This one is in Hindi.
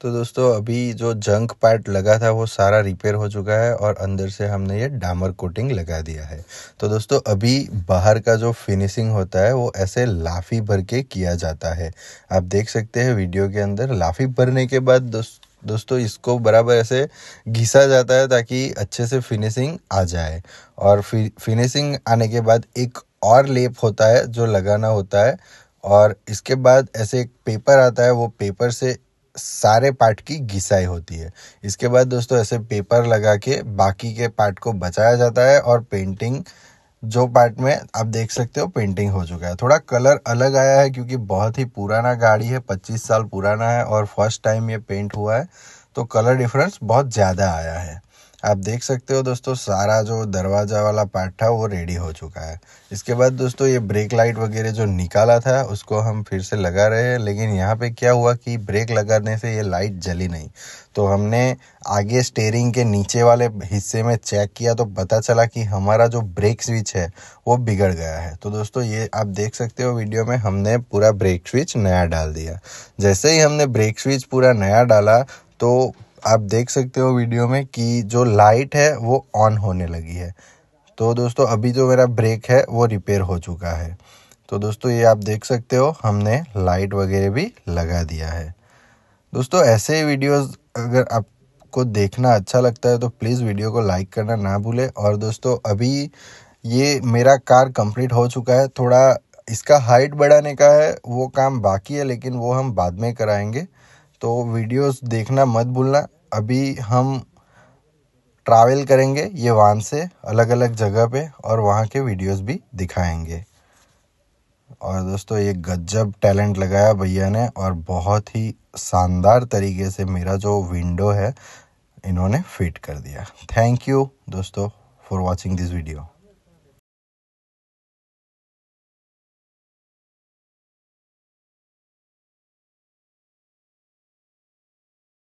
तो दोस्तों अभी जो जंक पार्ट लगा था वो सारा रिपेयर हो चुका है और अंदर से हमने ये डामर कोटिंग लगा दिया है तो दोस्तों अभी बाहर का जो फिनिशिंग होता है वो ऐसे लाफी भर के किया जाता है आप देख सकते हैं वीडियो के अंदर लाफी भरने के बाद दोस्त दोस्तों इसको बराबर ऐसे घिसा जाता है ताकि अच्छे से फिनिशिंग आ जाए और फिनिशिंग आने के बाद एक और लेप होता है जो लगाना होता है और इसके बाद ऐसे एक पेपर आता है वो पेपर से सारे पार्ट की घिसाई होती है इसके बाद दोस्तों ऐसे पेपर लगा के बाकी के पार्ट को बचाया जाता है और पेंटिंग जो पार्ट में आप देख सकते हो पेंटिंग हो चुका है थोड़ा कलर अलग आया है क्योंकि बहुत ही पुराना गाड़ी है पच्चीस साल पुराना है और फर्स्ट टाइम ये पेंट हुआ है तो कलर डिफरेंस बहुत ज़्यादा आया है आप देख सकते हो दोस्तों सारा जो दरवाज़ा वाला पार्ट था वो रेडी हो चुका है इसके बाद दोस्तों ये ब्रेक लाइट वगैरह जो निकाला था उसको हम फिर से लगा रहे हैं लेकिन यहाँ पे क्या हुआ कि ब्रेक लगाने से ये लाइट जली नहीं तो हमने आगे स्टेयरिंग के नीचे वाले हिस्से में चेक किया तो पता चला कि हमारा जो ब्रेक स्विच है वो बिगड़ गया है तो दोस्तों ये आप देख सकते हो वीडियो में हमने पूरा ब्रेक स्विच नया डाल दिया जैसे ही हमने ब्रेक स्विच पूरा नया डाला तो आप देख सकते हो वीडियो में कि जो लाइट है वो ऑन होने लगी है तो दोस्तों अभी जो मेरा ब्रेक है वो रिपेयर हो चुका है तो दोस्तों ये आप देख सकते हो हमने लाइट वगैरह भी लगा दिया है दोस्तों ऐसे वीडियोस अगर आपको देखना अच्छा लगता है तो प्लीज़ वीडियो को लाइक करना ना भूले और दोस्तों अभी ये मेरा कार कंप्लीट हो चुका है थोड़ा इसका हाइट बढ़ाने का है वो काम बाकी है लेकिन वो हम बाद में कराएंगे तो वीडियोस देखना मत भूलना अभी हम ट्रैवल करेंगे ये वान से अलग अलग जगह पे और वहाँ के वीडियोस भी दिखाएंगे और दोस्तों ये गजब टैलेंट लगाया भैया ने और बहुत ही शानदार तरीके से मेरा जो विंडो है इन्होंने फिट कर दिया थैंक यू दोस्तों फॉर वॉचिंग दिस वीडियो